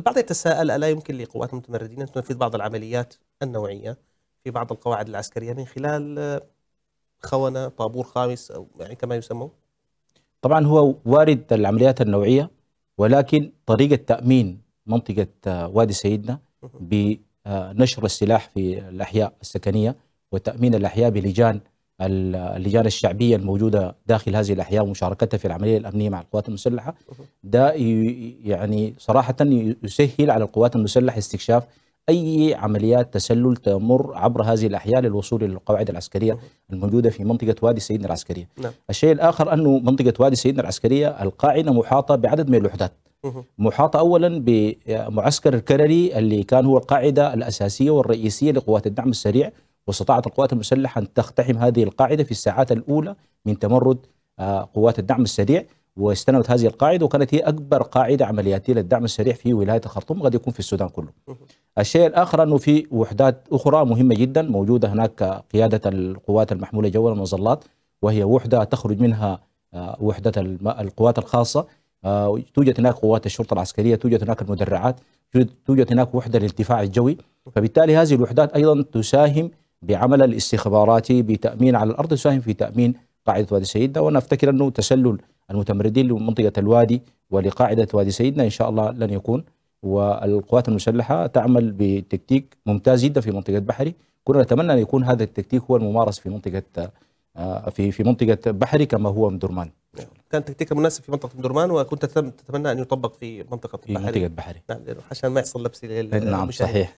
البعض يتساءل ألا يمكن لقوات المتمردين أن تنفذ بعض العمليات النوعية في بعض القواعد العسكرية من خلال آه، خونة طابور خامس أو يعني كما يسمون طبعا هو وارد العمليات النوعية ولكن طريقة تأمين منطقة آه، وادي سيدنا بنشر آه، السلاح في الأحياء السكنية وتأمين الأحياء بلجان اللجان الشعبيه الموجوده داخل هذه الاحياء ومشاركتها في العمليه الامنيه مع القوات المسلحه ده يعني صراحه يسهل على القوات المسلحه استكشاف اي عمليات تسلل تمر عبر هذه الاحياء للوصول الى القواعد العسكريه الموجوده في منطقه وادي سيدنا العسكريه. نعم. الشيء الاخر انه منطقه وادي سيدنا العسكريه القاعده محاطه بعدد من الوحدات. محاطه اولا بمعسكر الكرري اللي كان هو القاعده الاساسيه والرئيسيه لقوات الدعم السريع واستطاعت القوات المسلحة أن تقتحم هذه القاعدة في الساعات الأولى من تمرد آه، قوات الدعم السريع واستنوت هذه القاعدة وكانت هي أكبر قاعدة عملياتية للدعم السريع في ولاية الخرطوم قد يكون في السودان كله الشيء الآخر أنه في وحدات أخرى مهمة جدا موجودة هناك قيادة القوات المحمولة جوا المظلات وهي وحدة تخرج منها آه، وحدة القوات الخاصة آه، توجد هناك قوات الشرطة العسكرية توجد هناك المدرعات توجد هناك وحدة للدفاع الجوي فبالتالي هذه الوحدات أيضا تساهم بعمل الاستخباراتي بتامين على الارض يساهم في تامين قاعده وادي سيدنا وانا افتكر انه تسلل المتمردين لمنطقه الوادي ولقاعده وادي سيدنا ان شاء الله لن يكون والقوات المسلحه تعمل بتكتيك ممتاز جدا في منطقه بحري كنا نتمنى ان يكون هذا التكتيك هو الممارس في منطقه آه، في في منطقه بحري كما هو مدرمان كان تكتيك مناسب في منطقه مدرمان وكنت تتمنى ان يطبق في منطقه في بحري منطقه بحري نعم عشان ما يحصل لبس نعم صحيح